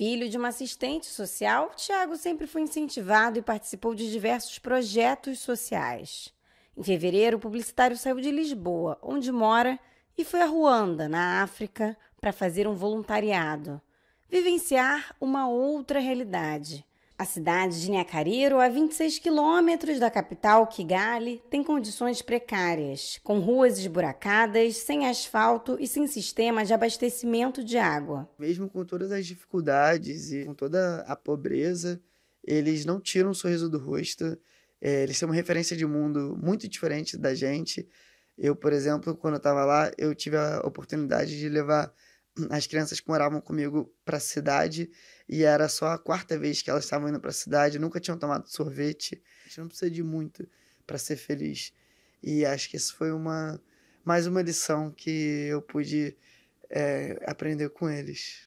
Filho de uma assistente social, Tiago sempre foi incentivado e participou de diversos projetos sociais. Em fevereiro, o publicitário saiu de Lisboa, onde mora, e foi a Ruanda, na África, para fazer um voluntariado, vivenciar uma outra realidade. A cidade de Nhacariro, a 26 quilômetros da capital Kigali, tem condições precárias, com ruas esburacadas, sem asfalto e sem sistema de abastecimento de água. Mesmo com todas as dificuldades e com toda a pobreza, eles não tiram o sorriso do rosto. É, eles são uma referência de mundo muito diferente da gente. Eu, por exemplo, quando eu estava lá, eu tive a oportunidade de levar as crianças que moravam comigo para a cidade e era só a quarta vez que elas estavam indo para a cidade, nunca tinham tomado sorvete. A gente não precisa de muito para ser feliz. E acho que isso foi uma mais uma lição que eu pude é, aprender com eles.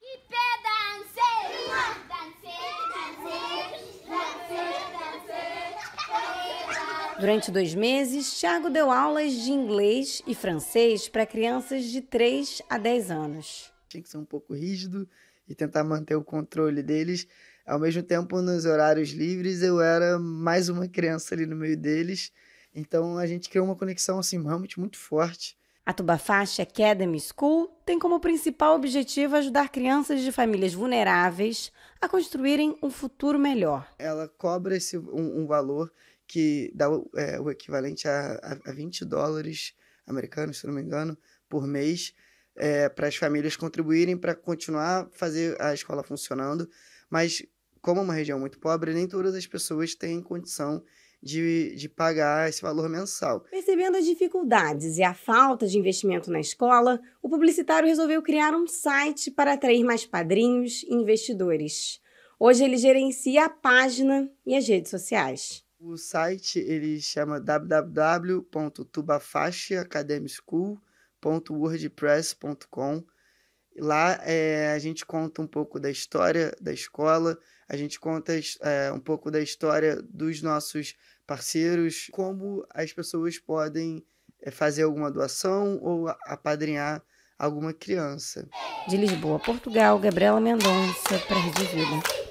Durante dois meses, Thiago deu aulas de inglês e francês para crianças de 3 a 10 anos tinha que ser um pouco rígido e tentar manter o controle deles. Ao mesmo tempo, nos horários livres, eu era mais uma criança ali no meio deles. Então a gente criou uma conexão assim realmente muito forte. A Tubafaixa Academy School tem como principal objetivo ajudar crianças de famílias vulneráveis a construírem um futuro melhor. Ela cobra esse, um, um valor que dá é, o equivalente a, a, a 20 dólares americanos, se não me engano, por mês é, para as famílias contribuírem para continuar fazer a escola funcionando, mas como é uma região muito pobre, nem todas as pessoas têm condição de, de pagar esse valor mensal. Percebendo as dificuldades e a falta de investimento na escola, o publicitário resolveu criar um site para atrair mais padrinhos e investidores. Hoje ele gerencia a página e as redes sociais. O site ele chama www.tubafaxeacademyschool www.wordpress.com. Lá é, a gente conta um pouco da história da escola, a gente conta é, um pouco da história dos nossos parceiros, como as pessoas podem é, fazer alguma doação ou apadrinhar alguma criança. De Lisboa, Portugal, Gabriela Mendonça, para Rede Vida.